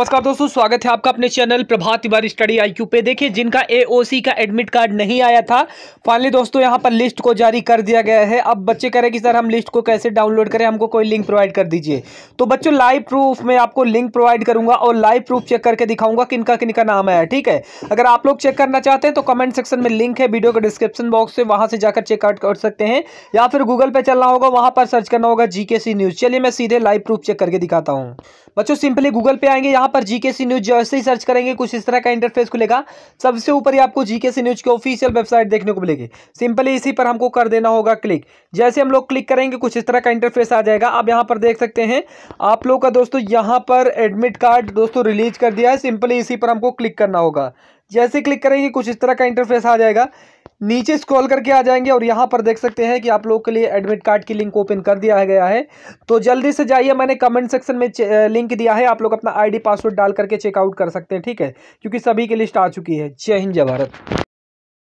नमस्कार दोस्तों स्वागत है आपका अपने channel Prabhat Tiwari study IQ पे देखिए जिनका एओसी का एडमिट कार्ड नहीं आया था फाइनली दोस्तों यहां पर लिस्ट को जारी कर दिया गया है अब बच्चे कह रहे हैं कि सर हम लिस्ट को कैसे डाउनलोड करें हमको कोई लिंक प्रोवाइड कर दीजिए तो बच्चों लाइव प्रूफ में आपको लिंक प्रोवाइड करूंगा और लाइव प्रूफ चेक करके दिखाऊंगा इनका किनका नाम आया ठीक है अगर आप लोग चेक करना चाहते हैं तो कमेंट सेक्शन में लिंक है वीडियो के डिस्क्रिप्शन बॉक्स से वहाँ से जाकर चेकआउट कर सकते हैं या फिर गूगल पर चलना होगा वहाँ पर सर्च करना होगा जी न्यूज़ चलिए मैं सीधे लाइव प्रूफ चेक करके दिखाता हूँ बच्चों सिंपली गूगल पे आएंगे यहाँ यहाँ पर जीके सी न्यूज जैसे ही सर्च करेंगे कुछ इस तरह का इंटरफेस खुलेगा सबसे ऊपर ही आपको जीके सी न्यूज की ऑफिशियल वेबसाइट देखने को मिलेगी सिंपली इसी पर हमको कर देना होगा क्लिक जैसे हम लोग क्लिक करेंगे कुछ इस तरह का इंटरफेस आ जाएगा आप यहाँ पर देख सकते हैं आप लोग का दोस्तों यहाँ पर एडमिट कार्ड दोस्तों रिलीज कर दिया है सिंपली इसी पर हमको क्लिक करना होगा जैसे क्लिक करेंगे कुछ इस तरह का इंटरफेस आ जाएगा नीचे स्क्रॉल करके आ जाएंगे और यहाँ पर देख सकते हैं कि आप लोगों के लिए एडमिट कार्ड की लिंक ओपन कर दिया गया है तो जल्दी से जाइए मैंने कमेंट सेक्शन में लिंक दिया है आप लोग अपना आईडी पासवर्ड डाल करके चेकआउट कर सकते हैं ठीक है क्योंकि सभी की लिस्ट आ चुकी है जय हिंद जय भारत